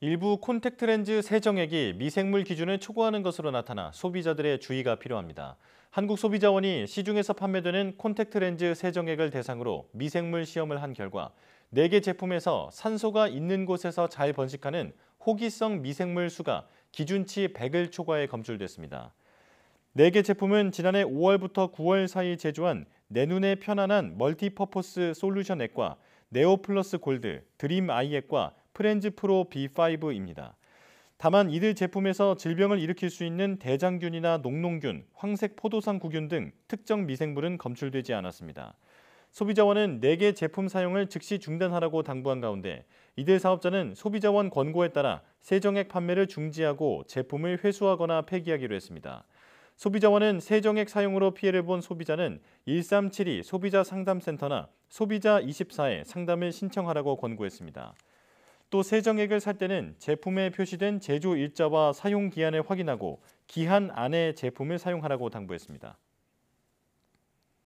일부 콘택트 렌즈 세정액이 미생물 기준을 초과하는 것으로 나타나 소비자들의 주의가 필요합니다. 한국소비자원이 시중에서 판매되는 콘택트 렌즈 세정액을 대상으로 미생물 시험을 한 결과 4개 제품에서 산소가 있는 곳에서 잘 번식하는 호기성 미생물 수가 기준치 100을 초과해 검출됐습니다. 4개 제품은 지난해 5월부터 9월 사이 제조한 내 눈에 편안한 멀티퍼포스 솔루션 액과 네오플러스 골드, 드림 아이 액과 프렌즈 프로 B5입니다. 다만 이들 제품에서 질병을 일으킬 수 있는 대장균이나 농농균 황색 포도상 구균 등 특정 미생물은 검출되지 않았습니다. 소비자원은 4개 제품 사용을 즉시 중단하라고 당부한 가운데 이들 사업자는 소비자원 권고에 따라 세정액 판매를 중지하고 제품을 회수하거나 폐기하기로 했습니다. 소비자원은 세정액 사용으로 피해를 본 소비자는 1372 소비자 상담센터나 소비자 24에 상담을 신청하라고 권고했습니다. 또 세정액을 살 때는 제품에 표시된 제조 일자와 사용 기한을 확인하고 기한 안에 제품을 사용하라고 당부했습니다.